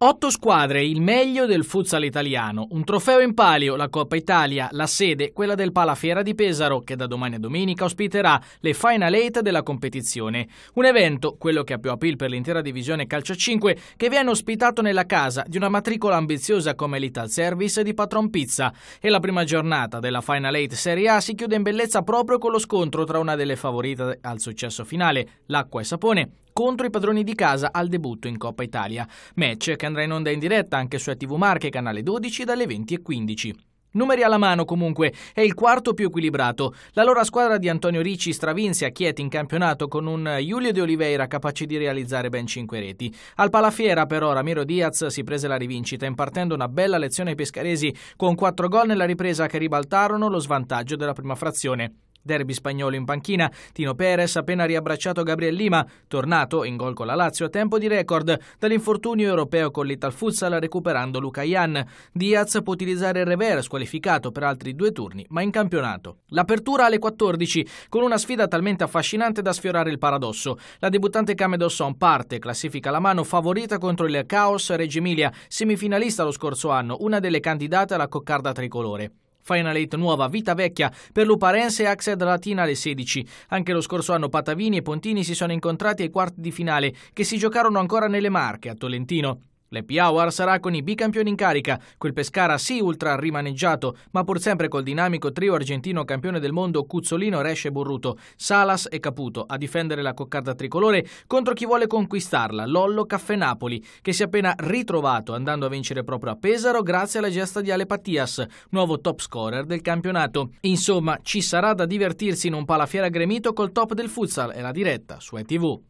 Otto squadre, il meglio del futsal italiano. Un trofeo in palio, la Coppa Italia, la sede, quella del Palafiera di Pesaro, che da domani a domenica ospiterà le Final Eight della competizione. Un evento, quello che ha più appeal per l'intera divisione Calcio 5, che viene ospitato nella casa di una matricola ambiziosa come l'Ital Service di Patron Pizza. E la prima giornata della Final Eight Serie A si chiude in bellezza proprio con lo scontro tra una delle favorite al successo finale, l'Acqua e Sapone, contro i padroni di casa al debutto in Coppa Italia, match che andrà in onda in diretta anche su TV Marche, canale 12, dalle 20.15. Numeri alla mano comunque, è il quarto più equilibrato. La loro squadra di Antonio Ricci stravinse a Chieti in campionato con un Giulio De Oliveira capace di realizzare ben 5 reti. Al Palafiera però Ramiro Diaz si prese la rivincita impartendo una bella lezione ai pescaresi con 4 gol nella ripresa che ribaltarono lo svantaggio della prima frazione. Derby spagnolo in panchina, Tino Perez appena riabbracciato Gabriel Lima, tornato in gol con la Lazio a tempo di record dall'infortunio europeo con l'Ital Futsal recuperando Luca Ian. Diaz può utilizzare il reverse qualificato per altri due turni, ma in campionato. L'apertura alle 14 con una sfida talmente affascinante da sfiorare il paradosso. La debuttante Camedosson parte, classifica la mano favorita contro il Caos Reggio Emilia, semifinalista lo scorso anno, una delle candidate alla coccarda tricolore. Final 8 nuova, vita vecchia, per Luparense e Axed Latina alle 16. Anche lo scorso anno Patavini e Pontini si sono incontrati ai quarti di finale, che si giocarono ancora nelle Marche, a Tolentino. L'happy hour sarà con i bicampioni in carica, quel Pescara sì ultra rimaneggiato, ma pur sempre col dinamico trio argentino campione del mondo Cuzzolino, Resce e Burruto, Salas e Caputo a difendere la coccarda tricolore contro chi vuole conquistarla, Lollo Caffè Napoli, che si è appena ritrovato andando a vincere proprio a Pesaro grazie alla gesta di Ale Pattias, nuovo top scorer del campionato. Insomma, ci sarà da divertirsi in un palafiera gremito col top del futsal e la diretta su ETV.